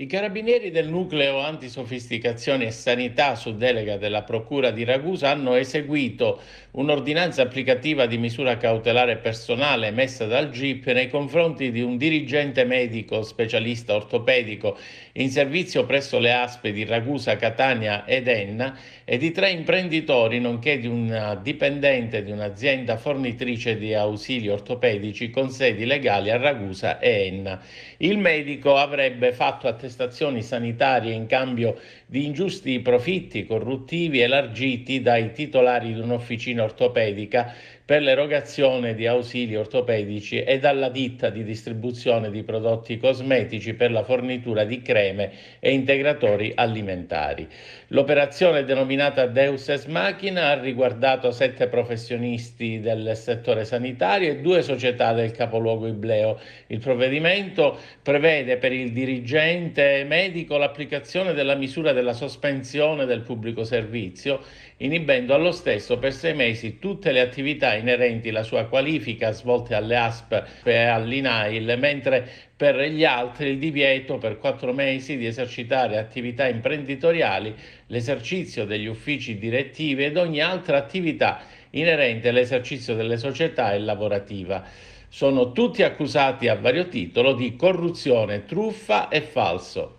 I carabinieri del nucleo antisofisticazione e sanità su delega della Procura di Ragusa hanno eseguito un'ordinanza applicativa di misura cautelare personale emessa dal GIP nei confronti di un dirigente medico specialista ortopedico in servizio presso le ASPE di Ragusa, Catania ed Enna e di tre imprenditori nonché di un dipendente di un'azienda fornitrice di ausili ortopedici con sedi legali a Ragusa e Enna. Il medico avrebbe fatto attenzione prestazioni sanitarie in cambio di ingiusti profitti corruttivi elargiti dai titolari di un'officina ortopedica per l'erogazione di ausili ortopedici e dalla ditta di distribuzione di prodotti cosmetici per la fornitura di creme e integratori alimentari. L'operazione denominata Deus es Machina ha riguardato sette professionisti del settore sanitario e due società del capoluogo Ibleo. Il provvedimento prevede per il dirigente limite medico l'applicazione della misura della sospensione del pubblico servizio, inibendo allo stesso per sei mesi tutte le attività inerenti alla sua qualifica svolte alle ASP e all'INAIL, mentre per gli altri il divieto per quattro mesi di esercitare attività imprenditoriali, l'esercizio degli uffici direttivi ed ogni altra attività inerente all'esercizio delle società e lavorativa sono tutti accusati a vario titolo di corruzione, truffa e falso.